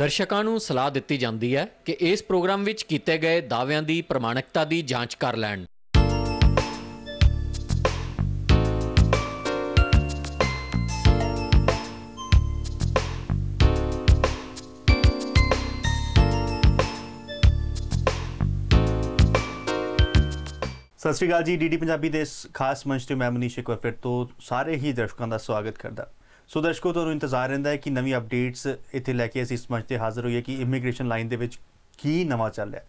ਦਰਸ਼ਕਾਂ ਨੂੰ ਸਲਾਹ ਦਿੱਤੀ ਜਾਂਦੀ ਹੈ ਕਿ ਇਸ ਪ੍ਰੋਗਰਾਮ ਵਿੱਚ ਕੀਤੇ ਗਏ ਦਾਅਵਿਆਂ ਦੀ ਪ੍ਰਮਾਣਿਕਤਾ ਦੀ ਜਾਂਚ ਕਰ ਲੈਣ ਸਤਿ ਸ਼੍ਰੀ ਅਕਾਲ ਜੀ ਡੀਡੀ ਪੰਜਾਬੀ ਦੇ ਇਸ ਖਾਸ ਮੰਚ ਤੇ ਮੈਂ ਮਨੀਸ਼ ਇੱਕ ਵਾਰ ਫਿਰ ਤੋਂ ਸਾਰੇ ਹੀ ਦਰਸ਼ਕਾਂ ਦਾ ਸਵਾਗਤ ਕਰਦਾ ਸੋ ਦਰਸ਼ਕੋ ਤੁਹਾਨੂੰ ਇੰਤਜ਼ਾਰ ਰਹਿੰਦਾ ਹੈ ਕਿ ਨਵੀਂ ਅਪਡੇਟਸ ਇੱਥੇ ਲੈ ਕੇ ਅਸੀਂ ਇਸ ਮੰਚ ਤੇ ਹਾਜ਼ਰ ਹੋਈਏ ਕਿ ਇਮੀਗ੍ਰੇਸ਼ਨ ਲਾਈਨ ਦੇ ਵਿੱਚ ਕੀ ਨਵਾਂ ਚੱਲ ਰਿਹਾ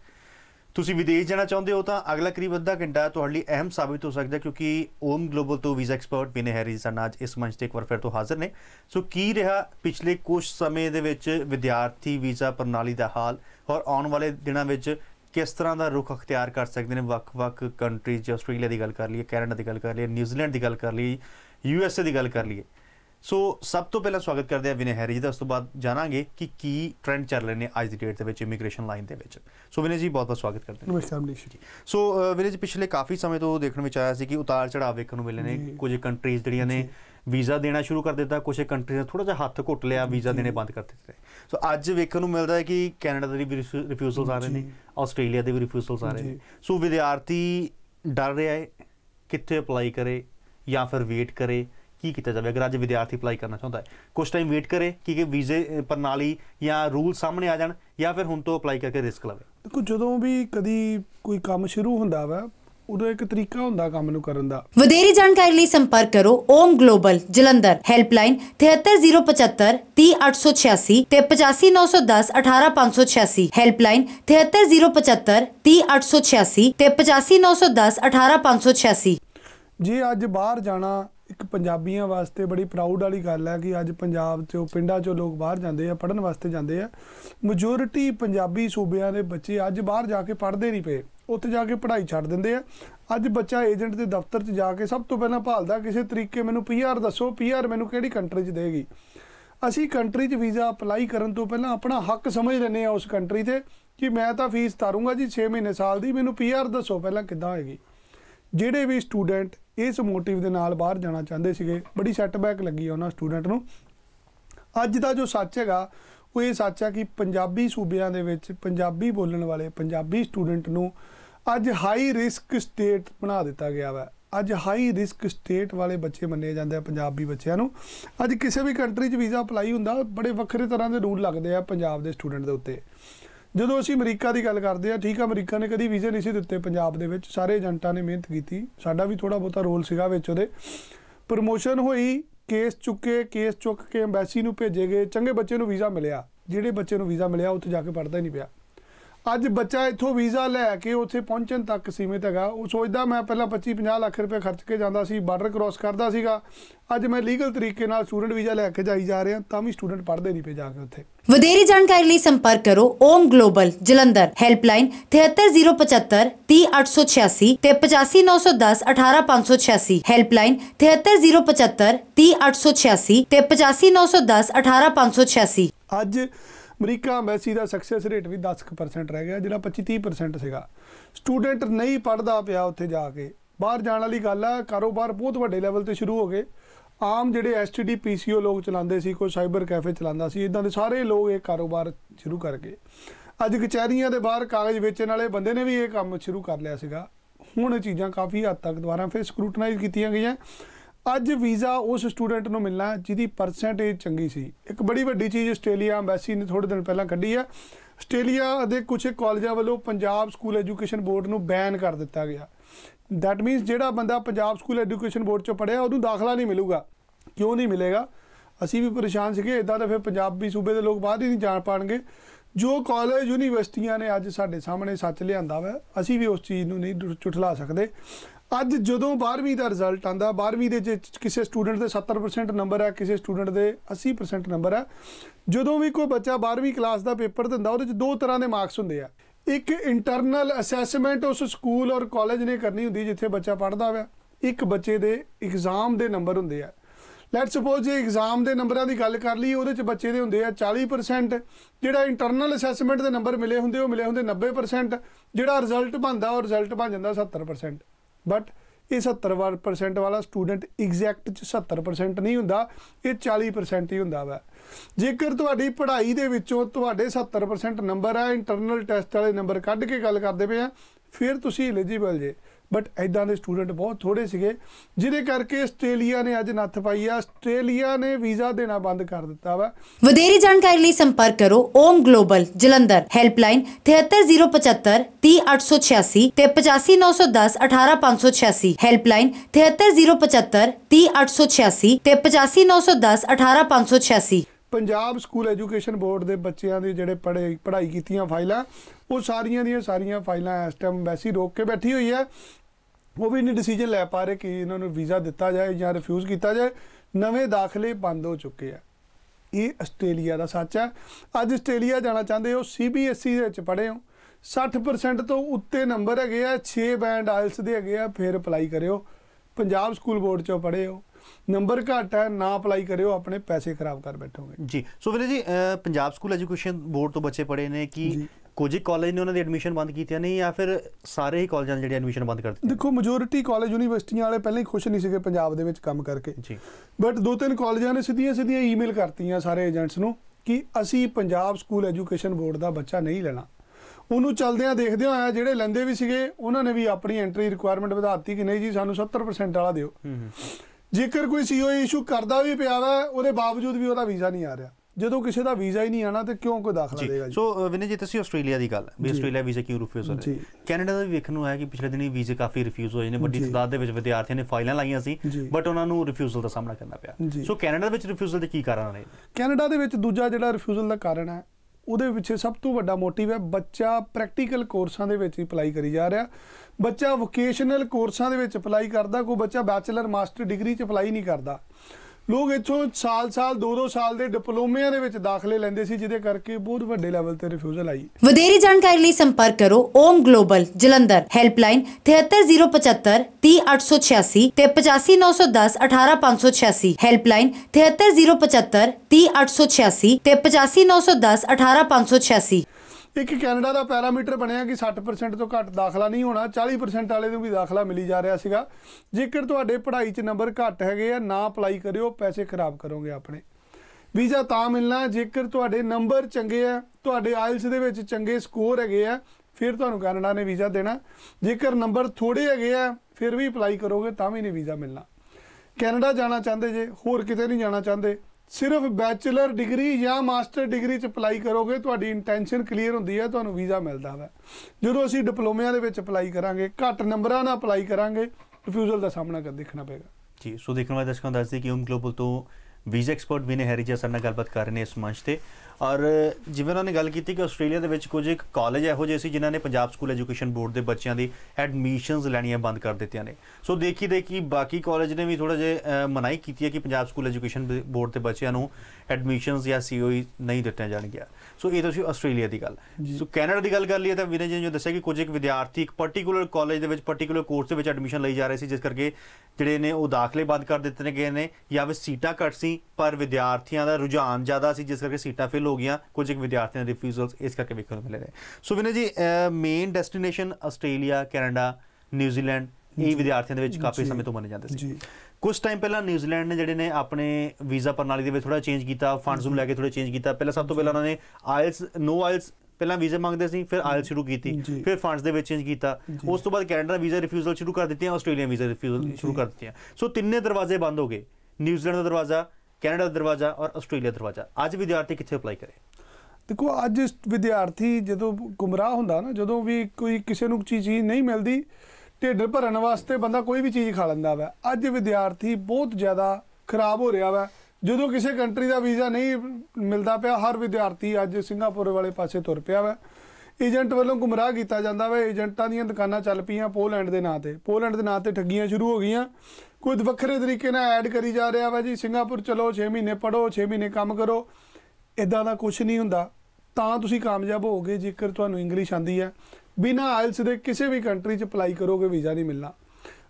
ਤੁਸੀਂ ਵਿਦੇਸ਼ ਜਾਣਾ ਚਾਹੁੰਦੇ ਹੋ ਤਾਂ ਅਗਲਾ ਕਰੀਬ ਅੱਧਾ ਘੰਟਾ ਤੁਹਾਡੇ ਲਈ ਅਹਿਮ ਸਾਬਿਤ ਹੋ ਸਕਦਾ ਕਿਉਂਕਿ ਓਮ ਗਲੋਬਲ ਤੋਂ ਵੀਜ਼ਾ ਐਕਸਪਰਟ ਵਿਨੇ ਹੈਰੀ ਸਨਾਜ ਅੱਜ ਇਸ ਮੰਚ ਤੇ ਇੱਕ ਵਾਰ ਫਿਰ ਤੋਂ ਹਾਜ਼ਰ ਨੇ ਸੋ ਕੀ ਰਿਹਾ ਪਿਛਲੇ ਕੁਝ ਸਮੇਂ ਦੇ ਵਿੱਚ ਵਿਦਿਆਰਥੀ ਵੀਜ਼ਾ ਪ੍ਰਣਾਲੀ ਦਾ ਹਾਲ ਔਰ ਆਉਣ ਵਾਲੇ ਦਿਨਾਂ ਵਿੱਚ ਕਿਸ ਤਰ੍ਹਾਂ ਦਾ ਰੁਖ ਅਖਤਿਆਰ ਕਰ ਸਕਦੇ ਨੇ ਵੱਖ-ਵੱਖ ਕੰਟਰੀਜ਼ ਆਸਟ੍ਰੇਲੀਆ ਦੀ ਗੱਲ ਕਰ ਲਈਏ ਕੈਨੇਡਾ ਦੀ ਗੱਲ ਕਰ ਲਈਏ ਨਿਊਜ਼ੀਲੈਂਡ ਦੀ ਗੱਲ ਕਰ ਲਈਏ ਯੂਐਸਏ ਦੀ ਗੱਲ ਕਰ ਲਈਏ ਸੋ ਸਭ ਤੋਂ ਪਹਿਲਾਂ ਸਵਾਗਤ ਕਰਦੇ ਆ ਵਿਨੇ ਹੈਰੀ ਦਾ ਉਸ ਤੋਂ ਬਾਅਦ ਜਾਣਾਂਗੇ ਕਿ ਕੀ ਟ੍ਰੈਂਡ ਚੱਲ ਰਹੇ ਨੇ ਅੱਜ ਦੀ ਡੇਟ ਦੇ ਵਿੱਚ ਇਮੀਗ੍ਰੇਸ਼ਨ ਲਾਈਨ ਦੇ ਵਿੱਚ ਸੋ ਵਿਨੇ ਜੀ ਬਹੁਤ ਬਹੁਤ ਸਵਾਗਤ ਕਰਦੇ ਹਾਂ ਨਮਸਕਾਰ ਜੀ ਸੋ ਵਿਨੇ ਜੀ ਪਿਛਲੇ ਕਾਫੀ ਸਮੇਂ ਤੋਂ ਦੇਖਣ ਵਿੱਚ ਆਇਆ ਸੀ ਕਿ ਉਤਾਰ ਚੜਾਅ ਵੇਖਣ ਨੂੰ ਮਿਲੇ ਨੇ ਕੁਝ ਕੰਟਰੀਜ਼ ਜਿਹੜੀਆਂ ਨੇ ਵੀਜ਼ਾ ਦੇਣਾ ਸ਼ੁਰੂ ਕਰ ਦਿੱਤਾ ਕੁਝ ਕੰਟਰੀਜ਼ ਨੇ ਥੋੜਾ ਜਿਹਾ ਹੱਥ ਘੁੱਟ ਲਿਆ ਵੀਜ਼ਾ ਦੇਣੇ ਬੰਦ ਕਰ ਦਿੱਤੇ ਸੋ ਅੱਜ ਵੇਖਣ ਨੂੰ ਮਿਲਦਾ ਹੈ ਕਿ ਕੈਨੇਡਾ ਦੇ ਵੀ ਰਿਫਿਊਜ਼ਲਸ ਆ ਰਹੇ ਨੇ ਆਸਟ੍ਰੇਲੀਆ ਦੇ ਵੀ ਰਿਫਿਊਜ਼ਲਸ ਆ ਰਹੇ ਨੇ ਸੋ ਵਿਦਿਆਰਥੀ ਡਰ ਰਿਹਾ ਹੈ ਕਿੱਥੇ ਅਪਲਾਈ ਕਰੇ ਜਾਂ ਫਿਰ ਵੇਟ ਕਰੇ ਕੀ ਕੀਤਾ ਜਾਵੇ ਅਗਰ ਅੱਜ ਵਿਦਿਆਰਥੀ ਅਪਲਾਈ ਕਰਨਾ ਚਾਹੁੰਦਾ ਹੈ ਕੁਝ ਟਾਈਮ ਵੇਟ ਕਰੇ ਕਿ ਕਿ ਵੀਜ਼ੇ ਪ੍ਰਣਾਲੀ ਜਾਂ ਰੂਲ ਸਾਹਮਣੇ ਆ ਜਾਣ ਜਾਂ ਫਿਰ ਹੁਣ ਤੋਂ ਅਪਲਾਈ ਕਰਕੇ ਰਿਸਕ ਲਵੇ ਦੇਖੋ ਜਦੋਂ ਵੀ ਕਦੀ ਕੋਈ ਕੰਮ ਸ਼ੁਰੂ ਹੁੰਦਾ ਵਾ ਉਦੋਂ ਇੱਕ ਤਰੀਕਾ ਹੁੰਦਾ ਕੰਮ ਨੂੰ ਕਰਨ ਦਾ ਵਧੇਰੀ ਜਾਣਕਾਰੀ ਲਈ ਸੰਪਰਕ ਕਰੋ ਓਮ ਗਲੋਬਲ ਜਲੰਧਰ ਹੈਲਪਲਾਈਨ 73075 30886 ਤੇ 18586 ਹੈਲਪਲਾਈਨ 73075 30886 ਤੇ 18586 ਜੇ ਅੱਜ ਬਾਹਰ ਜਾਣਾ ਇੱਕ ਪੰਜਾਬੀਆਂ ਵਾਸਤੇ ਬੜੀ ਪ੍ਰਾਊਡ ਵਾਲੀ ਗੱਲ ਹੈ ਕਿ ਅੱਜ ਪੰਜਾਬ ਉਹ ਪਿੰਡਾਂ ਚੋਂ ਲੋਕ ਬਾਹਰ ਜਾਂਦੇ ਆ ਪੜਨ ਵਾਸਤੇ ਜਾਂਦੇ ਆ ਮੈਜੋਰਿਟੀ ਪੰਜਾਬੀ ਸੂਬਿਆਂ ਦੇ ਬੱਚੇ ਅੱਜ ਬਾਹਰ ਜਾ ਕੇ ਪੜਦੇ ਨਹੀਂ ਪਏ ਉੱਥੇ ਜਾ ਕੇ ਪੜ੍ਹਾਈ ਛੱਡ ਦਿੰਦੇ ਆ ਅੱਜ ਬੱਚਾ ਏਜੰਟ ਦੇ ਦਫ਼ਤਰ 'ਚ ਜਾ ਕੇ ਸਭ ਤੋਂ ਪਹਿਲਾਂ ਭਾਲਦਾ ਕਿਸੇ ਤਰੀਕੇ ਮੈਨੂੰ ਪੀਆਰ ਦੱਸੋ ਪੀਆਰ ਮੈਨੂੰ ਕਿਹੜੀ ਕੰਟਰੀ 'ਚ ਦੇਗੀ ਅਸੀਂ ਕੰਟਰੀ 'ਚ ਵੀਜ਼ਾ ਅਪਲਾਈ ਕਰਨ ਤੋਂ ਪਹਿਲਾਂ ਆਪਣਾ ਹੱਕ ਸਮਝ ਲੈਨੇ ਆ ਉਸ ਕੰਟਰੀ ਤੇ ਕਿ ਮੈਂ ਤਾਂ ਫੀਸ ਤਾਰੂੰਗਾ ਜੀ 6 ਮਹੀਨੇ ਸਾਲ ਦੀ ਮੈਨੂੰ ਪੀਆਰ ਦੱਸੋ ਪਹਿਲਾਂ ਕਿੱਦਾਂ ਹੋਏਗੀ ਜਿਹੜੇ ਵੀ ਸਟੂਡੈਂਟ ਇਸ ਮੋਟਿਵ ਦੇ ਨਾਲ ਬਾਹਰ ਜਾਣਾ ਚਾਹੁੰਦੇ ਸੀਗੇ ਬੜੀ ਸੈਟਬੈਕ ਲੱਗੀ ਉਹਨਾਂ ਸਟੂਡੈਂਟ ਨੂੰ ਅੱਜ ਦਾ ਜੋ ਸੱਚ ਹੈਗਾ ਉਹ ਇਹ ਸੱਚ ਹੈ ਕਿ ਪੰਜਾਬੀ ਸੂਬਿਆਂ ਦੇ ਵਿੱਚ ਪੰਜਾਬੀ ਬੋਲਣ ਵਾਲੇ ਪੰਜਾਬੀ ਸਟੂਡੈਂਟ ਨੂੰ ਅੱਜ ਹਾਈ ਰਿਸਕ ਸਟੇਟ ਬਣਾ ਦਿੱਤਾ ਗਿਆ ਵਾ ਅੱਜ ਹਾਈ ਰਿਸਕ ਸਟੇਟ ਵਾਲੇ ਬੱਚੇ ਮੰਨੇ ਜਾਂਦੇ ਆ ਪੰਜਾਬੀ ਬੱਚਿਆਂ ਨੂੰ ਅੱਜ ਕਿਸੇ ਵੀ ਕੰਟਰੀ 'ਚ ਵੀਜ਼ਾ ਅਪਲਾਈ ਹੁੰਦਾ ਬੜੇ ਵੱਖਰੇ ਤਰ੍ਹਾਂ ਦੇ ਰੂਲ ਲੱਗਦੇ ਆ ਪੰਜਾਬ ਦੇ ਸਟੂਡੈਂਟ ਦੇ ਉੱਤੇ ਜਦੋਂ ਅਸੀਂ ਅਮਰੀਕਾ ਦੀ ਗੱਲ ਕਰਦੇ ਆ ਠੀਕ ਆ ਅਮਰੀਕਾ ਨੇ ਕਦੀ ਵੀਜ਼ਾ ਨਹੀਂ ਸੀ ਦਿੱਤੇ ਪੰਜਾਬ ਦੇ ਵਿੱਚ ਸਾਰੇ ਏਜੰਟਾਂ ਨੇ ਮਿਹਨਤ ਕੀਤੀ ਸਾਡਾ ਵੀ ਥੋੜਾ ਬਹੁਤਾ ਰੋਲ ਸੀਗਾ ਵਿੱਚ ਉਹਦੇ ਪ੍ਰੋਮੋਸ਼ਨ ਹੋਈ ਕੇਸ ਚੁੱਕੇ ਕੇਸ ਚੁੱਕ ਕੇ ਐਮਬੈਸੀ ਨੂੰ ਭੇਜੇ ਗਏ ਚੰਗੇ ਬੱਚੇ ਨੂੰ ਵੀਜ਼ਾ ਮਿਲਿਆ ਜਿਹੜੇ ਬੱਚੇ ਨੂੰ ਵੀਜ਼ਾ ਮਿਲਿਆ ਉੱਥੇ ਜਾ ਕੇ ਪੜਦਾ ਹੀ ਨਹੀਂ ਪਿਆ ਅੱਜ ਬੱਚਾ ਇੱਥੋਂ ਵੀਜ਼ਾ ਲੈ ਕੇ ਉੱਥੇ ਪਹੁੰਚਣ ਤੱਕ ਸੀਮਿਤ ਹੈਗਾ ਉਹ ਸੋਚਦਾ ਮੈਂ ਪਹਿਲਾਂ 25 50 ਲੱਖ ਰੁਪਏ ਖਰਚ ਕੇ ਜਾਂਦਾ ਸੀ ਬਾਰਡਰ ਕ੍ਰੋਸ ਕਰਦਾ ਸੀਗਾ ਅੱਜ ਮੈਂ ਲੀਗਲ ਤਰੀਕੇ ਨਾਲ ਸਟੂਡੈਂਟ ਵੀਜ਼ਾ ਲੈ ਕੇ ਜਾਈ ਜਾ ਰਿਹਾ ਤਾਂ ਵੀ ਸਟੂਡੈਂਟ ਪੜ੍ਹਦੇ ਨਹੀਂ ਪਏ ਜਾ ਕੇ ਉੱਥੇ ਵਧੇਰੀ ਜਾਣਕਾਰੀ ਲਈ ਸੰਪਰਕ ਕਰੋ ਓਮ ਗਲੋਬਲ ਜਲੰਧਰ ਹੈਲਪਲਾਈਨ 73075 30886 ਤੇ 85910 18586 ਹੈਲਪਲਾਈਨ 73075 30886 ਤੇ 85910 18586 ਅੱਜ ਅਮਰੀਕਾ ਐਮਬੈਸੀ ਦਾ ਸਕਸੈਸ ਰੇਟ ਵੀ 10% ਰਹਿ ਗਿਆ ਜਿਹੜਾ 25-30% ਸੀਗਾ ਸਟੂਡੈਂਟ ਨਹੀਂ ਪੜਦਾ ਪਿਆ ਉੱਥੇ ਜਾ ਕੇ ਬਾਹਰ ਜਾਣ ਵਾਲੀ ਗੱਲ ਆ ਕਾਰੋਬਾਰ ਬਹੁਤ ਵੱਡੇ ਲੈਵਲ ਤੇ ਸ਼ੁਰੂ ਹੋ ਗਏ ਆਮ ਜਿਹੜੇ ਐਸਟੀਡੀ ਪੀਸੀਓ ਲੋਕ ਚਲਾਉਂਦੇ ਸੀ ਕੋਈ ਸਾਈਬਰ ਕੈਫੇ ਚਲਾਉਂਦਾ ਸੀ ਇਦਾਂ ਦੇ ਸਾਰੇ ਲੋਕ ਇਹ ਕਾਰੋਬਾਰ ਸ਼ੁਰੂ ਕਰ ਗਏ ਅੱਜ ਕਚਹਿਰੀਆਂ ਦੇ ਬਾਹਰ ਕਾਗਜ਼ ਵੇਚਣ ਵਾਲੇ ਬੰਦੇ ਨੇ ਵੀ ਇਹ ਕੰਮ ਸ਼ੁਰੂ ਕਰ ਲਿਆ ਸੀਗਾ ਹੁਣ ਚੀਜ਼ਾਂ ਕਾਫੀ ਹੱਦ ਤੱਕ ਦੁਬਾਰਾ ਫਿਰ ਸਕਰੂਟਨਾਈਜ਼ ਕੀਤੀਆਂ ਗਈਆਂ ਅੱਜ ਵੀਜ਼ਾ ਉਸ ਸਟੂਡੈਂਟ ਨੂੰ ਮਿਲਣਾ ਜਿਹਦੀ ਪਰਸੈਂਟੇਜ ਚੰਗੀ ਸੀ ਇੱਕ ਬੜੀ ਵੱਡੀ ਚੀਜ਼ ਆਸਟ੍ਰੇਲੀਆ ਐਮਬੈਸੀ ਨੇ ਥੋੜੇ ਦਿਨ ਪਹਿਲਾਂ ਕੱਢੀ ਹੈ ਆਸਟ੍ਰੇਲੀਆ ਦੇ ਕੁਝ ਕਾਲਜਾਂ ਵੱਲੋਂ ਪੰਜਾਬ ਸਕੂਲ ਐਜੂਕੇਸ਼ਨ ਬੋਰਡ ਨੂੰ ਬੈਨ ਕਰ ਦਿੱਤਾ ਗਿਆ ਥੈਟ ਮੀਨਸ ਜਿਹੜਾ ਬੰਦਾ ਪੰਜਾਬ ਸਕੂਲ ਐਜੂਕੇਸ਼ਨ ਬੋਰਡ ਚੋਂ ਪੜਿਆ ਉਹਨੂੰ ਦਾਖਲਾ ਨਹੀਂ ਮਿਲੂਗਾ ਕਿਉਂ ਨਹੀਂ ਮਿਲੇਗਾ ਅਸੀਂ ਵੀ ਪਰੇਸ਼ਾਨ ਸੀਗੇ ਇਦਾਂ ਤਾਂ ਫਿਰ ਪੰਜਾਬੀ ਸੂਬੇ ਦੇ ਲੋਕ ਬਾਅਦ ਹੀ ਨਹੀਂ ਜਾਣ ਪਾਣਗੇ ਜੋ ਕਾਲਜ ਯੂਨੀਵਰਸਿਟੀਆਂ ਨੇ ਅੱਜ ਸਾਡੇ ਸਾਹਮਣੇ ਸੱਚ ਲਿਆਂਦਾ ਵਾ ਅਸੀਂ ਵੀ ਉਸ ਚੀਜ਼ ਨੂੰ ਨਹੀਂ ਝੁਠਲਾ ਸਕਦੇ ਅੱਜ ਜਦੋਂ 12ਵੀਂ ਦਾ ਰਿਜ਼ਲਟ ਆਂਦਾ 12ਵੀਂ ਦੇ ਕਿਸੇ ਸਟੂਡੈਂਟ ਦੇ 70% ਨੰਬਰ ਆ ਕਿਸੇ ਸਟੂਡੈਂਟ ਦੇ 80% ਨੰਬਰ ਆ ਜਦੋਂ ਵੀ ਕੋਈ ਬੱਚਾ 12ਵੀਂ ਕਲਾਸ ਦਾ ਪੇਪਰ ਦਿੰਦਾ ਉਹਦੇ ਵਿੱਚ ਦੋ ਤਰ੍ਹਾਂ ਦੇ ਮਾਰਕਸ ਹੁੰਦੇ ਆ ਇੱਕ ਇੰਟਰਨਲ ਅਸੈਸਮੈਂਟ ਉਸ ਸਕੂਲ ਔਰ ਕਾਲਜ ਨੇ ਕਰਨੀ ਹੁੰਦੀ ਜਿੱਥੇ ਬੱਚਾ ਪੜ੍ਹਦਾ ਹੋਇਆ ਇੱਕ ਬੱਚੇ ਦੇ ਐਗਜ਼ਾਮ ਦੇ ਨੰਬਰ ਹੁੰਦੇ ਆ ਲੈਟਸ ਸੁਪੋਜ਼ ਜੇ ਐਗਜ਼ਾਮ ਦੇ ਨੰਬਰਾਂ ਦੀ ਗੱਲ ਕਰ ਲਈ ਉਹਦੇ ਚ ਬੱਚੇ ਦੇ ਹੁੰਦੇ ਆ 40% ਜਿਹੜਾ ਇੰਟਰਨਲ ਅਸੈਸਮੈਂਟ ਦੇ ਨੰਬਰ ਮਿਲੇ ਹੁੰਦੇ ਉਹ ਮਿਲੇ ਹੁੰਦੇ 90% ਜਿਹੜਾ ਰਿਜ਼ਲਟ ਬਣਦਾ ਉਹ ਰਿਜ਼ਲਟ ਬਣ ਜਾਂਦਾ 70% ਬਟ ਇਹ 70% ਵਾਲਾ ਸਟੂਡੈਂਟ ਐਗਜ਼ੈਕਟ ਚ 70% ਨਹੀਂ ਹੁੰਦਾ ਇਹ 40% ਹੀ ਹੁੰਦਾ ਵਾ ਜੇਕਰ ਤੁਹਾਡੀ ਪੜ੍ਹਾਈ ਦੇ ਵਿੱਚੋਂ ਤੁਹਾਡੇ 70% ਨੰਬਰ ਆ ਇੰਟਰਨਲ ਟੈਸਟ ਵਾਲੇ ਨੰਬਰ ਕੱਢ ਕੇ ਗੱਲ ਕਰਦੇ ਪਏ ਆ ਫਿਰ ਤੁਸੀਂ ਐਲੀਜੀਬਲ ਜੇ ਬਟ ਐਦਾਂ ਦੇ ਸਟੂਡੈਂਟ ਬਹੁਤ ਥੋੜੇ ਸੀਗੇ ਜਿਹਦੇ ਕਰਕੇ ਆਸਟ੍ਰੇਲੀਆ ਨੇ ਅੱਜ ਨੱਥ ਪਾਈ ਆ ਆਸਟ੍ਰੇਲੀਆ ਨੇ ਵੀਜ਼ਾ ਦੇਣਾ ਬੰਦ ਕਰ ਦਿੱਤਾ ਵਾ ਵਧੇਰੇ ਜਾਣਕਾਰੀ ਲਈ ਸੰਪਰਕ ਕਰੋ ਓਮ ਗਲੋਬਲ ਜਲੰਧਰ ਹੈਲਪਲਾਈਨ 73075 30886 ਤੇ 85910 18586 ਹੈਲਪਲਾਈਨ 73075 30886 ਤੇ 85910 18586 ਪੰਜਾਬ ਸਕੂਲ ਐਜੂਕੇਸ਼ਨ ਬੋਰਡ ਦੇ ਬੱਚਿਆਂ ਦੀ ਜਿਹੜੇ ਪੜ੍ਹਾਈ ਕੀਤੀਆਂ ਫਾਈਲਾਂ ਉਹ ਸਾਰੀਆਂ ਦੀਆਂ ਸਾਰੀਆਂ ਫਾਈਲਾਂ ਇਸ ਟਾਈਮ ਐਮਬੈਸੀ ਰੋਕ ਕੇ ਬੈਠੀ ਹੋਈ ਹੈ ਉਹ ਵੀ ਨਹੀਂ ਡਿਸੀਜਨ ਲੈ ਪਾ ਰਹੇ ਕਿ ਇਹਨਾਂ ਨੂੰ ਵੀਜ਼ਾ ਦਿੱਤਾ ਜਾਏ ਜਾਂ ਰਿਫਿਊਜ਼ ਕੀਤਾ ਜਾਏ ਨਵੇਂ ਦਾਖਲੇ ਬੰਦ ਹੋ ਚੁੱਕੇ ਆ ਇਹ ਆਸਟ੍ਰੇਲੀਆ ਦਾ ਸੱਚ ਹੈ ਅੱਜ ਆਸਟ੍ਰੇਲੀਆ ਜਾਣਾ ਚਾਹੁੰਦੇ ਹੋ ਸੀਬੀਐਸਈ e ਦੇ ਵਿੱਚ ਪੜ੍ਹੇ ਹੋ 60% ਤੋਂ ਉੱਤੇ ਨੰਬਰ ਹੈਗੇ ਆ 6 ਬੈਂਡ ਆਇਲਸ ਦੇ ਹੈਗੇ ਆ ਫਿਰ ਅਪਲਾਈ ਕਰਿਓ ਪੰਜਾਬ ਸਕੂਲ ਬੋਰਡ ਚੋਂ ਪੜ੍ਹੇ ਹੋ ਨੰਬਰ ਘੱਟ ਹੈ ਨਾ ਅਪਲਾਈ ਕਰਿਓ ਆਪਣੇ ਪੈਸੇ ਖਰਾਬ ਕਰ ਬੈਠੋਗੇ ਜੀ ਸੋ ਵੀਰੇ ਜੀ ਪੰਜਾਬ ਸਕੂਲ ਐਜੂਕੇਸ਼ਨ ਬੋਰਡ ਤੋਂ ਬੱਚੇ ਪੜ੍ਹੇ ਨੇ ਕਿ ਕੁਝ ਕਾਲਜ ਨੇ ਉਹਨਾਂ ਦੀ ਐਡਮਿਸ਼ਨ ਬੰਦ ਕੀਤੀਆਂ ਨਹੀਂ ਜਾਂ ਫਿਰ ਸਾਰੇ ਹੀ ਕਾਲਜਾਂ ਜਿਹੜੇ ਐਡਮਿਸ਼ਨ ਬੰਦ ਕਰ ਦਿੱਤੇ ਦੇਖੋ ਮੈਜੋਰਿਟੀ ਕਾਲਜ ਯੂਨੀਵਰਸਿਟੀਆਂ ਵਾਲੇ ਪਹਿਲਾਂ ਹੀ ਖੁਸ਼ ਨਹੀਂ ਸੀਗੇ ਪੰਜਾਬ ਦੇ ਵਿੱਚ ਕੰਮ ਕਰਕੇ ਜੀ ਬਟ ਦੋ ਤਿੰਨ ਕਾਲਜਾਂ ਨੇ ਸਿੱਧੀਆਂ ਸਿੱਧੀਆਂ ਈਮੇਲ ਕਰਤੀਆਂ ਸਾਰੇ ਏਜੰਟਸ ਨੂੰ ਕਿ ਅਸੀਂ ਪੰਜਾਬ ਸਕੂਲ ਐਜੂਕੇਸ਼ਨ ਬੋਰਡ ਦਾ ਬੱਚਾ ਨਹੀਂ ਲੈਣਾ ਉਹਨੂੰ ਚਲਦਿਆਂ ਦੇਖਦੇ ਹੋਇਆ ਜਿਹੜੇ ਲੈਂਦੇ ਵੀ ਸੀਗੇ ਉਹਨਾਂ ਨੇ ਵੀ ਆਪਣੀ ਐਂਟਰੀ ਰਿਕੁਆਇਰਮੈਂਟ ਵਧਾਤੀ ਕਿ ਨਹੀਂ ਜੀ ਸਾਨੂੰ 70% ਵਾਲਾ ਦਿਓ ਜੇਕਰ ਕੋਈ ਸੀਓਏ ਇਸ਼ੂ ਕਰਦਾ ਵੀ ਪਿਆ ਵਾ ਉਹਦੇ ਬਾਵਜੂਦ ਵੀ ਉਹਦਾ ਵੀਜ਼ਾ ਨਹੀਂ ਆ ਰਿਹਾ ਜਦੋਂ ਕਿਸੇ ਦਾ ਵੀਜ਼ਾ ਹੀ ਨਹੀਂ ਆਣਾ ਤੇ ਕਿਉਂ ਕੋਈ ਦਾਖਲਾ ਦੇਗਾ ਜੀ ਸੋ ਵਿਨੇ ਜੀ ਤੁਸੀਂ ਆਸਟ੍ਰੇਲੀਆ ਦੀ ਗੱਲ ਵੀ ਆਸਟ੍ਰੇਲੀਆ ਵੀਜ਼ਾ ਕਿਉਂ ਰਿਫਿਊਜ਼ ਹੋ ਰਿਹਾ ਕੈਨੇਡਾ ਦਾ ਵੀ ਵੇਖਣ ਨੂੰ ਆਇਆ ਕਿ ਪਿਛਲੇ ਦਿਨੀ ਵੀਜ਼ੇ ਕਾਫੀ ਰਿਫਿਊਜ਼ ਹੋਏ ਨੇ ਵੱਡੀ ਤਦਾਦ ਦੇ ਵਿੱਚ ਵਿਦਿਆਰਥੀਆਂ ਨੇ ਫਾਈਲਾਂ ਲਾਈਆਂ ਸੀ ਬਟ ਉਹਨਾਂ ਨੂੰ ਰਿਫਿਊਜ਼ਲ ਦਾ ਸਾਹਮਣਾ ਕਰਨਾ ਪਿਆ ਸੋ ਕੈਨੇਡਾ ਵਿੱਚ ਰਿਫਿਊਜ਼ਲ ਦੇ ਕੀ ਕਾਰਨ ਨੇ ਕੈਨੇਡਾ ਦੇ ਵਿੱਚ ਦੂਜਾ ਜਿਹੜਾ ਰਿਫਿਊਜ਼ਲ ਦਾ ਕਾਰਨ ਹੈ ਉਹਦੇ ਪਿੱਛੇ ਸਭ ਤੋਂ ਵੱਡਾ ਮੋਟਿਵ ਹੈ ਬੱਚਾ ਪ੍ਰੈਕਟੀਕਲ ਕੋਰਸਾਂ ਦੇ ਵਿੱਚ ਅਪਲਾਈ ਕਰੀ ਜਾ ਰਿਹਾ ਬੱਚਾ ਵੋਕੇਸ਼ਨਲ ਕੋਰਸਾਂ ਦੇ ਵਿੱਚ ਅਪਲਾਈ ਕਰਦਾ ਕੋਈ ਬੱਚਾ ਬੈਚਲਰ ਮਾਸਟਰ ਡਿਗਰੀ 'ਚ ਅਪਲਾਈ ਨਹੀਂ ਕਰਦਾ ਲੋਕ ਇੱਥੋਂ ਸਾਲ-ਸਾਲ 2-2 ਸਾਲ ਦੇ ਡਿਪਲੋਮਿਆਂ ਦੇ ਵਿੱਚ ਦਾਖਲੇ ਲੈਂਦੇ ਸੀ ਜਿਹਦੇ ਕਰਕੇ ਬਹੁਤ ਵੱਡੇ ਲੈਵਲ ਤੇ ਰਿਫਿਊਜ਼ਲ ਆਈ ਵਧੇਰੀ ਜਾਣਕਾਰੀ ਲਈ ਸੰਪਰਕ ਕਰੋ ਓਮ ਗਲੋਬਲ ਜਲੰਧਰ ਹੈਲਪਲਾਈਨ 73075 30886 ਤੇ 85910 18586 ਹੈਲਪਲਾਈਨ 73075 30886 ਤੇ 85910 18586 ਇੱਕ ਕੈਨੇਡਾ ਦਾ ਪੈਰਾਮੀਟਰ ਬਣਿਆ ਕਿ 60% ਤੋਂ ਘੱਟ ਦਾਖਲਾ ਨਹੀਂ ਹੋਣਾ 40% ਵਾਲੇ ਨੂੰ ਵੀ ਦਾਖਲਾ ਮਿਲੀ ਜਾ ਰਿਹਾ ਸੀਗਾ ਜੇਕਰ ਤੁਹਾਡੇ ਪੜ੍ਹਾਈ 'ਚ ਨੰਬਰ ਘੱਟ ਹੈਗੇ ਆ ਨਾ ਅਪਲਾਈ ਕਰਿਓ ਪੈਸੇ ਖਰਾਬ ਕਰੋਗੇ ਆਪਣੇ ਵੀਜ਼ਾ ਤਾਂ ਮਿਲਣਾ ਜੇਕਰ ਤੁਹਾਡੇ ਨੰਬਰ ਚੰਗੇ ਆ ਤੁਹਾਡੇ ਆਇਲਸ ਦੇ ਵਿੱਚ ਚੰਗੇ ਸਕੋਰ ਹੈਗੇ ਆ ਫਿਰ ਤੁਹਾਨੂੰ ਕੈਨੇਡਾ ਨੇ ਵੀਜ਼ਾ ਦੇਣਾ ਜੇਕਰ ਨੰਬਰ ਥੋੜੇ ਹੈਗੇ ਆ ਫਿਰ ਵੀ ਅਪਲਾਈ ਕਰੋਗੇ ਤਾਂ ਵੀ ਨਹੀਂ ਵੀਜ਼ਾ ਮਿਲਣਾ ਕੈਨੇਡਾ ਜਾਣਾ ਚਾਹੁੰਦੇ ਜੇ ਹੋਰ ਕਿਤੇ ਨਹੀਂ ਜਾਣਾ ਚਾਹੁੰਦੇ ਸਿਰਫ ਬੈਚਲਰ ਡਿਗਰੀ ਜਾਂ ਮਾਸਟਰ ਡਿਗਰੀ ਚ ਅਪਲਾਈ ਕਰੋਗੇ ਤੁਹਾਡੀ ਇੰਟੈਂਸ਼ਨ ਕਲੀਅਰ ਹੁੰਦੀ ਹੈ ਤੁਹਾਨੂੰ ਵੀਜ਼ਾ ਮਿਲਦਾ ਹੈ ਜਦੋਂ ਅਸੀਂ ਡਿਪਲੋਮਿਆਂ ਦੇ ਵਿੱਚ ਅਪਲਾਈ ਕਰਾਂਗੇ ਘੱਟ ਨੰਬਰਾਂ ਨਾਲ ਅਪਲਾਈ ਕਰਾਂਗੇ ਰਿਫਿਊਜ਼ਲ ਦਾ ਸਾਹਮਣਾ ਕਰ ਦੇਖਣਾ ਪਏਗਾ ਜੀ ਸੋ ਦੇਖਣ ਵਾਲੇ ਦਰਸ਼ਕਾਂ ਦਾ ਦੱਸ ਕਿ ਓਮ ਗਲੋਬਲ ਤੋਂ visa expert Vinay Hareja sir ਨਾਲ ਗੱਲਬਾਤ ਕਰ ਰਹੇ ਨੇ ਇਸ ਮੰਚ ਤੇ ਔਰ ਜਿਵੇਂ ਉਹਨਾਂ ਨੇ ਗੱਲ ਕੀਤੀ ਕਿ ਆਸਟ੍ਰੇਲੀਆ ਦੇ ਵਿੱਚ ਕੁਝ ਇੱਕ ਕਾਲਜ ਇਹੋ ਜਿਹੇ ਸੀ ਜਿਨ੍ਹਾਂ ਨੇ ਪੰਜਾਬ ਸਕੂਲ ਐਜੂਕੇਸ਼ਨ ਬੋਰਡ ਦੇ ਬੱਚਿਆਂ ਦੀ ਐਡਮਿਸ਼ਨਸ ਲੈਣੀਆਂ ਬੰਦ ਕਰ ਦਿੱਤੀਆਂ ਨੇ ਸੋ ਦੇਖੀ ਦੇ ਕਿ ਬਾਕੀ ਕਾਲਜ ਨੇ ਵੀ ਥੋੜਾ ਜਿਹਾ ਮਨਾਈ ਕੀਤੀ ਹੈ ਕਿ ਪੰਜਾਬ ਸਕੂਲ ਐਜੂਕੇਸ਼ਨ ਬੋਰਡ ਦੇ ਬੱਚਿਆਂ ਨੂੰ ਐਡਮਿਸ਼ਨਸ ਜਾਂ ਸੀਓਈ e ਨਹੀਂ ਦਿੱਤੇ ਜਾਣਗੇ ਸੋ ਇਹ ਤੁਸੀਂ ਆਸਟ੍ਰੇਲੀਆ ਦੀ ਗੱਲ ਸੋ ਕੈਨੇਡਾ ਦੀ ਗੱਲ ਕਰ ਲਈਏ ਤਾਂ ਵੀਰੇ ਜੀ ਨੇ ਦੱਸਿਆ ਕਿ ਕੁਝ ਇੱਕ ਵਿਦਿਆਰਥੀ ਇੱਕ ਪਾਰਟਿਕੂਲਰ ਕਾਲਜ ਦੇ ਵਿੱਚ ਪਾਰਟਿਕੂਲਰ ਕੋਰਸ ਦੇ ਵਿੱਚ ਐਡਮਿਸ਼ਨ ਲਈ ਜਾ ਰਹੇ ਸੀ ਜਿਸ ਕਰਕੇ ਜਿਹੜੇ ਨੇ ਉਹ ਦਾਖਲੇ ਬੰਦ ਕਰ ਦਿੱਤੇ ਗਏ ਨੇ ਜਾਂ ਵੀ ਸੀਟਾਂ ਘਟ ਸੀ ਪਰ ਵਿਦਿਆਰਥੀਆਂ ਦਾ ਰੁਝਾਨ ਜ਼ਿਆਦਾ ਸੀ ਜਿਸ ਕਰਕੇ ਸੀਟਾਂ ਫਿਲ ਹੋ ਗਈਆਂ ਕੁਝ ਇੱਕ ਵਿਦਿਆਰਥੀਆਂ ਦੇ ਰਿਫਿਊਜ਼ਲਸ ਇਸ ਕਰਕੇ ਵੇਖਣ ਨੂੰ ਮਿਲੇ ਨੇ ਸੋ ਵੀਰੇ ਜੀ main destination Australia Canada New Zealand ਇਹ ਵਿਦਿਆਰਥੀਆਂ ਦੇ ਵਿੱਚ ਕਾਫੀ ਸਮੇਂ ਤੋਂ ਮੰਨੇ ਜਾਂਦੇ ਸੀ ਕੁਝ ਟਾਈਮ ਪਹਿਲਾਂ ਨਿਊਜ਼ੀਲੈਂਡ ਨੇ ਜਿਹੜੇ ਨੇ ਆਪਣੇ ਵੀਜ਼ਾ ਪ੍ਰਣਾਲੀ ਦੇ ਵਿੱਚ ਥੋੜਾ ਚੇਂਜ ਕੀਤਾ ਫੰਡਸ ਨੂੰ ਲੈ ਕੇ ਥੋੜਾ ਚੇਂਜ ਕੀਤਾ ਪਹਿਲਾਂ ਸਭ ਤੋਂ ਪਹਿਲਾਂ ਉਹਨਾਂ ਨੇ ਆਇਲਸ ਨੋ ਆਇਲਸ ਪਹਿਲਾਂ ਵੀਜ਼ਾ ਮੰਗਦੇ ਸੀ ਫਿਰ ਆਇਲ ਸ਼ੁਰੂ ਕੀਤੀ ਫਿਰ ਫੰਡਸ ਦੇ ਵਿੱਚ ਚੇਂਜ ਕੀਤਾ ਉਸ ਤੋਂ ਬਾਅਦ ਕੈਨੇਡਾ ਵੀਜ਼ਾ ਰਿਫਿਊਜ਼ਲ ਸ਼ੁਰੂ ਕਰ ਦਿੱਤੀਆਂ ਆਸਟ੍ਰੇਲੀਆ ਵੀਜ਼ਾ ਰਿਫਿਊਜ਼ਲ ਸ਼ੁਰੂ ਕਰ ਦਿੱਤੀਆਂ ਸੋ ਤਿੰਨੇ ਦਰਵਾਜ਼ੇ ਬੰਦ ਹੋ ਗਏ ਨਿਊਜ਼ੀਲੈਂਡ ਦਾ ਦਰਵਾਜ਼ਾ ਕੈਨੇਡਾ ਦਾ ਦਰਵਾਜ਼ਾ ਔਰ ਆਸਟ੍ਰੇਲੀਆ ਦਾ ਦਰਵਾਜ਼ਾ ਅੱਜ ਵਿਦਿਆਰਥੀ ਕਿੱਥੇ ਅਪਲਾਈ ਕਰੇ ਦੇਖੋ ਅੱਜ ਵਿਦਿਆਰਥੀ ਜਦੋਂ ਗੁੰਮਰਾਹ ਹੁੰਦਾ ਨਾ ਜਦੋਂ ਵੀ ਕੋਈ ਕਿਸੇ ਨੂੰ ਚੀਜ਼ ਨਹੀਂ ਮਿਲਦੀ ਢਿੱਡ ਭਰਨ ਵਾਸਤੇ ਬੰਦਾ ਕੋਈ ਵੀ ਚੀਜ਼ ਖਾ ਲੈਂਦਾ ਵਾ ਅੱਜ ਵਿਦਿਆਰਥੀ ਬਹੁਤ ਜ਼ਿਆਦਾ ਖਰਾਬ ਹੋ ਰਿਹਾ ਵਾ ਜਦੋਂ ਕਿਸੇ ਕੰਟਰੀ ਦਾ ਵੀਜ਼ਾ ਨਹੀਂ ਮਿਲਦਾ ਪਿਆ ਹਰ ਵਿਦਿਆਰਥੀ ਅੱਜ ਸਿੰਗਾਪੁਰ ਵਾਲੇ ਪਾਸੇ ਤੁਰ ਪਿਆ ਵਾ ਏਜੰਟ ਵੱਲੋਂ ਗੁੰਮਰਾਹ ਕੀਤਾ ਜਾਂਦਾ ਵਾ ਏਜੰਟਾਂ ਦੀਆਂ ਦੁਕਾਨਾਂ ਚੱਲ ਪਈਆਂ ਪੋਲੈਂਡ ਦੇ ਨਾਂ ਤੇ ਪੋਲੈਂਡ ਦੇ ਨਾਂ ਤੇ ਠੱਗੀਆਂ ਸ਼ੁਰੂ ਹੋ ਗਈਆਂ ਕੋਈ ਵੱਖਰੇ ਤਰੀਕੇ ਨਾਲ ਐਡ ਕਰੀ ਜਾ ਰਿਹਾ ਵਾ ਜੀ ਸਿੰਗਾਪੁਰ ਚਲੋ 6 ਮਹੀਨੇ ਪੜੋ 6 ਮਹੀਨੇ ਕੰਮ ਕਰੋ ਇਦਾਂ ਦਾ ਕੁਝ ਨਹੀਂ ਹੁੰਦਾ ਤਾਂ ਤੁਸੀਂ ਕਾਮਯਾਬ ਹੋਗੇ ਜੇਕਰ ਤੁਹਾਨੂੰ ਇੰਗਲਿਸ਼ ਆਂਦੀ ਹੈ ਬਿਨਾ ਆਇਲਸ ਦੇ ਕਿਸੇ ਵੀ ਕੰਟਰੀ 'ਚ ਅਪਲਾਈ ਕਰੋਗੇ ਵੀਜ਼ਾ ਨਹੀਂ ਮਿਲਣਾ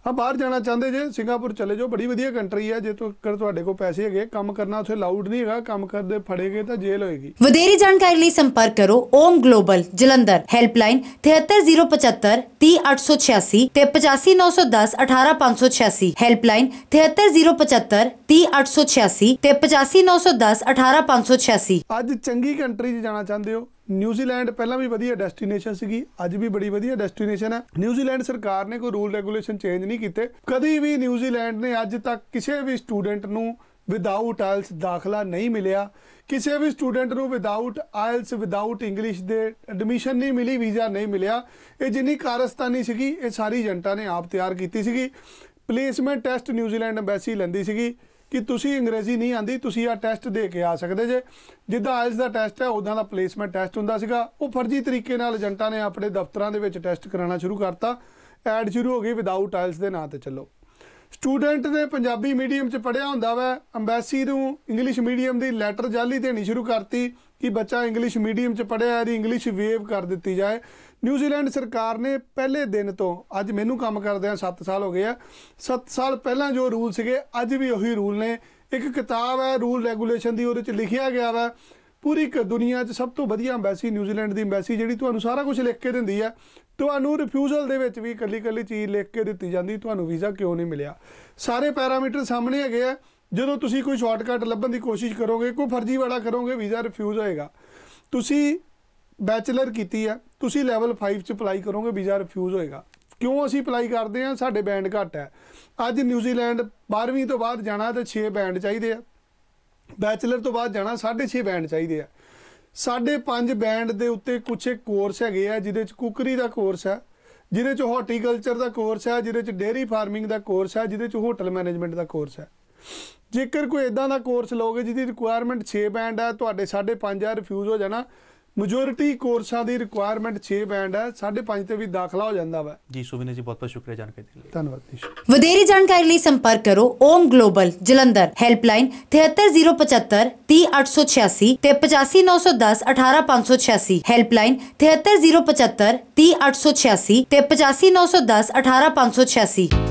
ਆ ਬਾਹਰ ਜਾਣਾ ਚਾਹੁੰਦੇ ਜੇ ਸਿੰਗਾਪੁਰ ਚਲੇ ਜਾਓ ਬੜੀ ਵਧੀਆ ਕੰਟਰੀ ਹੈ ਜੇ ਤੁਹਾਡੇ ਕੋਲ ਪੈਸੇ ਹੈਗੇ ਕੰਮ ਕਰਨਾ ਉੱਥੇ ਲਾਊਡ ਨਹੀਂ ਹੈਗਾ ਕੰਮ ਕਰਦੇ ਫੜੇਗੇ ਤਾਂ ਜੇਲ੍ਹ ਹੋਏਗੀ ਵਧੇਰੀ ਜਾਣਕਾਰੀ ਲਈ ਸੰਪਰਕ ਕਰੋ ਓਮ ਗਲੋਬਲ ਜਲੰਧਰ ਹੈਲਪਲਾਈਨ 73075 30886 ਤੇ 85910 18586 ਹੈਲਪਲਾਈਨ 73075 30886 ਤੇ 85910 18586 ਅੱਜ ਚੰਗੀ ਕੰਟਰੀ 'ਚ ਜਾਣਾ ਚਾਹੁੰਦੇ ਹੋ ਨਿਊਜ਼ੀਲੈਂਡ ਪਹਿਲਾਂ ਵੀ ਵਧੀਆ ਡੈਸਟੀਨੇਸ਼ਨ ਸੀਗੀ ਅੱਜ ਵੀ ਬੜੀ ਵਧੀਆ ਡੈਸਟੀਨੇਸ਼ਨ ਹੈ ਨਿਊਜ਼ੀਲੈਂਡ ਸਰਕਾਰ ਨੇ ਕੋਈ ਰੂਲ ਰੈਗੂਲੇਸ਼ਨ ਚੇਂਜ ਨਹੀਂ ਕੀਤੇ ਕਦੀ ਵੀ ਨਿਊਜ਼ੀਲੈਂਡ ਨੇ ਅੱਜ ਤੱਕ ਕਿਸੇ ਵੀ ਸਟੂਡੈਂਟ ਨੂੰ ਵਿਦਆਊਟ ਆਇਲਸ ਦਾਖਲਾ ਨਹੀਂ ਮਿਲਿਆ ਕਿਸੇ ਵੀ ਸਟੂਡੈਂਟ ਨੂੰ ਵਿਦਆਊਟ ਆਇਲਸ ਵਿਦਆਊਟ ਇੰਗਲਿਸ਼ ਦੇ ਐਡਮਿਸ਼ਨ ਨਹੀਂ ਮਿਲੀ ਵੀਜ਼ਾ ਨਹੀਂ ਮਿਲਿਆ ਇਹ ਜਿੰਨੀ ਕਾਰਸਤਾਨੀ ਸੀਗੀ ਇਹ ਸਾਰੀ ਜਨਤਾ ਨੇ ਆਪ ਤਿਆਰ ਕੀਤੀ ਸੀਗੀ ਪਲੇਸਮੈਂਟ ਟੈਸਟ ਨਿਊਜ਼ੀਲੈਂਡ ਐਮਬੈਸੀ ਲੈਂਦੀ ਸੀਗੀ ਕਿ ਤੁਸੀਂ ਅੰਗਰੇਜ਼ੀ ਨਹੀਂ ਆਂਦੀ ਤੁਸੀਂ ਆ ਟੈਸਟ ਦੇ ਕੇ ਆ ਸਕਦੇ ਜੇ ਜਿੱਦਾਂ ਆਇਲਸ ਦਾ ਟੈਸਟ ਹੈ ਉਦਾਂ ਦਾ ਪਲੇਸਮੈਂਟ ਟੈਸਟ ਹੁੰਦਾ ਸੀਗਾ ਉਹ ਫਰਜ਼ੀ ਤਰੀਕੇ ਨਾਲ ਏਜੰਟਾਂ ਨੇ ਆਪਣੇ ਦਫ਼ਤਰਾਂ ਦੇ ਵਿੱਚ ਟੈਸਟ ਕਰਾਉਣਾ ਸ਼ੁਰੂ ਕਰਤਾ ਐਡ ਸ਼ੁਰੂ ਹੋ ਗਈ ਵਿਦਆਊਟ ਆਇਲਸ ਦੇ ਨਾਂ ਤੇ ਚੱਲੋ ਸਟੂਡੈਂਟ ਨੇ ਪੰਜਾਬੀ ਮੀਡੀਅਮ 'ਚ ਪੜਿਆ ਹੁੰਦਾ ਵਾ ਐਮਬੈਸੀ ਨੂੰ ਇੰਗਲਿਸ਼ ਮੀਡੀਅਮ ਦੀ ਲੈਟਰ ਜਾਲੀ ਦੇਣੀ ਸ਼ੁਰੂ ਕਰਤੀ ਕਿ ਬੱਚਾ ਇੰਗਲਿਸ਼ ਮੀਡੀਅਮ 'ਚ ਪੜਿਆ ਹੈ ਦੀ ਇੰਗਲਿਸ਼ ਵੇਵ ਕਰ ਦਿੱਤੀ ਜਾਏ ਨਿਊਜ਼ੀਲੈਂਡ ਸਰਕਾਰ ਨੇ ਪਹਿਲੇ ਦਿਨ ਤੋਂ ਅੱਜ ਮੈਨੂੰ ਕੰਮ ਕਰਦਿਆਂ 7 ਸਾਲ ਹੋ ਗਏ ਆ 7 ਸਾਲ ਪਹਿਲਾਂ ਜੋ ਰੂਲ ਸੀਗੇ ਅੱਜ ਵੀ ਉਹੀ ਰੂਲ ਨੇ ਇੱਕ ਕਿਤਾਬ ਹੈ ਰੂਲ ਰੈਗੂਲੇਸ਼ਨ ਦੀ ਉਹਦੇ ਵਿੱਚ ਲਿਖਿਆ ਗਿਆ ਵਾ ਪੂਰੀ ਦੁਨੀਆ 'ਚ ਸਭ ਤੋਂ ਵਧੀਆ ਐਮਬੈਸੀ ਨਿਊਜ਼ੀਲੈਂਡ ਦੀ ਐਮਬੈਸੀ ਜਿਹੜੀ ਤੁਹਾਨੂੰ ਸਾਰਾ ਕੁਝ ਲਿਖ ਕੇ ਦਿੰਦੀ ਆ ਤੁਹਾਨੂੰ ਰਿਫਿਊਜ਼ਲ ਦੇ ਵਿੱਚ ਵੀ ਕੱਲੀ-ਕੱਲੀ ਚੀਜ਼ ਲਿਖ ਕੇ ਦਿੱਤੀ ਜਾਂਦੀ ਤੁਹਾਨੂੰ ਵੀਜ਼ਾ ਕਿਉਂ ਨਹੀਂ ਮਿਲਿਆ ਸਾਰੇ ਪੈਰਾਮੀਟਰ ਸਾਹਮਣੇ ਹੈਗੇ ਆ ਜਦੋਂ ਤੁਸੀਂ ਕੋਈ ਸ਼ਾਰਟਕਟ ਲੱਭਣ ਦੀ ਕੋਸ਼ਿਸ਼ ਕਰੋਗੇ ਕੋਈ ਫਰਜ਼ੀ ਵਾਲਾ ਕਰੋਗੇ ਵੀਜ਼ਾ ਰਿਫਿਊਜ਼ ਹੋਏਗਾ ਤੁਸੀਂ ਬੈਚਲਰ ਕੀਤੀ ਆ ਤੁਸੀਂ ਲੈਵਲ 5 ਚ ਅਪਲਾਈ ਕਰੋਗੇ ਵੀਜ਼ਾ ਰਿਫਿਊਜ਼ ਹੋਏਗਾ ਕਿਉਂ ਅਸੀਂ ਅਪਲਾਈ ਕਰਦੇ ਆ ਸਾਡੇ ਬੈਂਡ ਘੱਟ ਹੈ ਅੱਜ ਨਿਊਜ਼ੀਲੈਂਡ 12ਵੀਂ ਤੋਂ ਬਾਅਦ ਜਾਣਾ ਤਾਂ 6 ਬੈਂਡ ਚਾਹੀਦੇ ਆ ਬੈਚਲਰ ਤੋਂ ਬਾਅਦ ਜਾਣਾ 6.5 ਬੈਂਡ ਚਾਹੀਦੇ ਆ ਸਾਡੇ 5 ਬੈਂਡ ਦੇ ਉੱਤੇ ਕੁਝ ਇੱਕ ਕੋਰਸ ਹੈਗੇ ਆ ਜਿਹਦੇ ਚ ਕੁਕਰੀ ਦਾ ਕੋਰਸ ਹੈ ਜਿਹਦੇ ਚ ਹਾਰਟੀਕਲਚਰ ਦਾ ਕੋਰਸ ਹੈ ਜਿਹਦੇ ਚ ਡੇਰੀ ਫਾਰਮਿੰਗ ਦਾ ਕੋਰਸ ਹੈ ਜਿਹਦੇ ਚ ਹੋਟਲ ਮੈਨੇਜਮੈਂਟ ਦਾ ਕੋਰਸ ਹੈ ਜੇਕਰ ਕੋਈ ਇਦਾਂ ਦਾ ਕੋਰਸ ਲਓਗੇ ਜਿਹਦੀ ਰਿਕੁਆਇਰਮੈਂਟ 6 ਬੈਂਡ ਹੈ ਤੁਹਾਡੇ 5.5 ਆ ਰਿਫਿਊਜ਼ ਹੋ ਜਾਣਾ ਮੈਜੋਰਿਟੀ ਕੋਰਸਾਂ ਦੀ ਰਿਕੁਆਇਰਮੈਂਟ 6 ਬੈਂਡ ਹੈ 5.5 ਤੇ ਵੀ ਦਾਖਲਾ ਹੋ ਜਾਂਦਾ ਵਾ ਜੀ ਸੁਵਿਨੇ ਜੀ ਬਹੁਤ ਬਹੁਤ ਸ਼ੁਕਰੀਆ ਜਾਣਕਾਰੀ ਦੇ ਲਈ ਧੰਨਵਾਦ ਜੀ ਵਧੇਰੇ ਜਾਣਕਾਰੀ ਲਈ ਸੰਪਰਕ ਕਰੋ ਓਮ ਗਲੋਬਲ ਜਲੰਧਰ ਹੈਲਪਲਾਈਨ 73075 30886 ਤੇ 85910 18586 ਹੈਲਪਲਾਈਨ 73075 30886 ਤੇ 85910 18586